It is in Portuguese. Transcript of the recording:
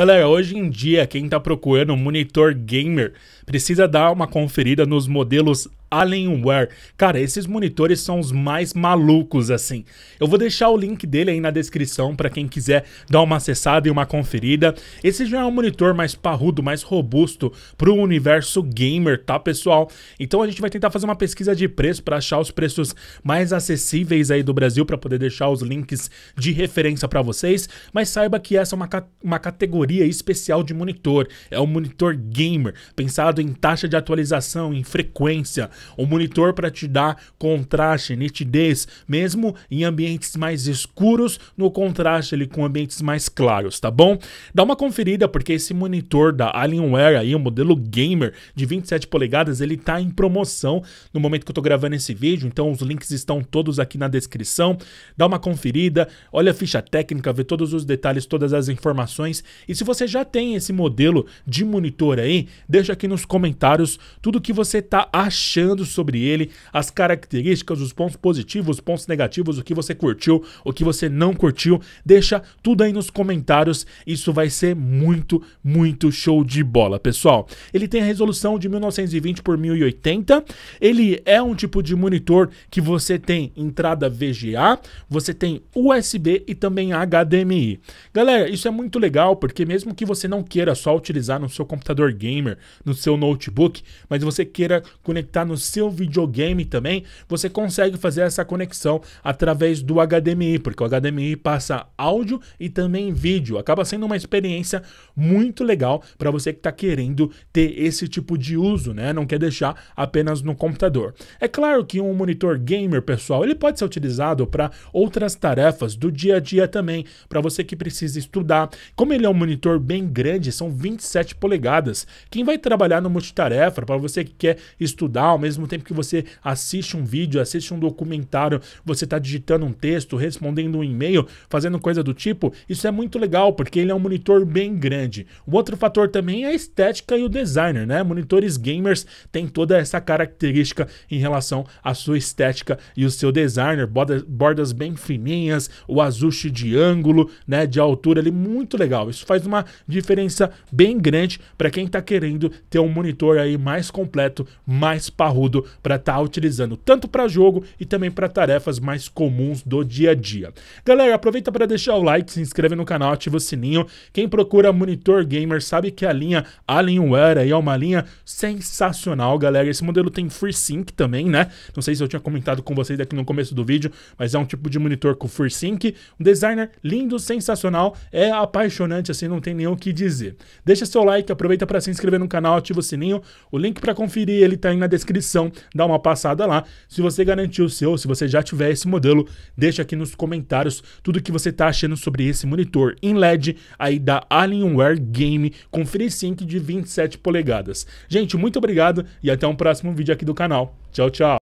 Galera, hoje em dia, quem está procurando um monitor gamer precisa dar uma conferida nos modelos Alienware. Cara, esses monitores são os mais malucos assim. Eu vou deixar o link dele aí na descrição para quem quiser dar uma acessada e uma conferida. Esse já é um monitor mais parrudo, mais robusto para o universo gamer, tá, pessoal? Então a gente vai tentar fazer uma pesquisa de preço para achar os preços mais acessíveis aí do Brasil para poder deixar os links de referência para vocês, mas saiba que essa é uma, ca uma categoria especial de monitor, é um monitor gamer, pensado em taxa de atualização, em frequência, um monitor para te dar contraste, nitidez, mesmo em ambientes mais escuros, no contraste ali com ambientes mais claros, tá bom? Dá uma conferida porque esse monitor da Alienware aí, o modelo gamer de 27 polegadas, ele tá em promoção no momento que eu tô gravando esse vídeo, então os links estão todos aqui na descrição. Dá uma conferida, olha a ficha técnica, vê todos os detalhes, todas as informações. E se você já tem esse modelo de monitor aí, deixa aqui nos comentários tudo que você tá achando comentando sobre ele, as características, os pontos positivos, os pontos negativos, o que você curtiu, o que você não curtiu. Deixa tudo aí nos comentários. Isso vai ser muito, muito show de bola, pessoal. Ele tem a resolução de 1920 por 1080. Ele é um tipo de monitor que você tem entrada VGA, você tem USB e também HDMI. Galera, isso é muito legal porque mesmo que você não queira só utilizar no seu computador gamer, no seu notebook, mas você queira conectar no seu videogame também, você consegue fazer essa conexão através do HDMI, porque o HDMI passa áudio e também vídeo. Acaba sendo uma experiência muito legal para você que está querendo ter esse tipo de uso, né? Não quer deixar apenas no computador. É claro que um monitor gamer, pessoal, ele pode ser utilizado para outras tarefas do dia a dia também, para você que precisa estudar. Como ele é um monitor bem grande, são 27 polegadas. Quem vai trabalhar no multitarefa, para você que quer estudar ao mesmo mesmo tempo que você assiste um vídeo, assiste um documentário, você está digitando um texto, respondendo um e-mail, fazendo coisa do tipo, isso é muito legal, porque ele é um monitor bem grande. O outro fator também é a estética e o designer, né? Monitores gamers têm toda essa característica em relação à sua estética e o seu designer, bordas, bem fininhas, o ajuste de ângulo, né, de altura ali, muito legal. Isso faz uma diferença bem grande para quem está querendo ter um monitor aí mais completo, mais parrudo parrudo para estar tá utilizando tanto para jogo e também para tarefas mais comuns do dia a dia. Galera, aproveita para deixar o like, se inscreve no canal, ativa o sininho. Quem procura monitor gamer sabe que a linha Alienware é uma linha sensacional, galera. Esse modelo tem FreeSync também, né? Não sei se eu tinha comentado com vocês aqui no começo do vídeo, mas é um tipo de monitor com FreeSync, um designer lindo, sensacional, é apaixonante assim, não tem nem o que dizer. Deixa seu like, aproveita para se inscrever no canal, ativa o sininho. O link para conferir ele tá aí na descrição descrição, dá uma passada lá. Se você garantiu o seu, se você já tiver esse modelo, deixa aqui nos comentários tudo o que você está achando sobre esse monitor em LED aí da Alienware Game com FreeSync de 27 polegadas. Gente, muito obrigado e até um próximo vídeo aqui do canal. Tchau, tchau!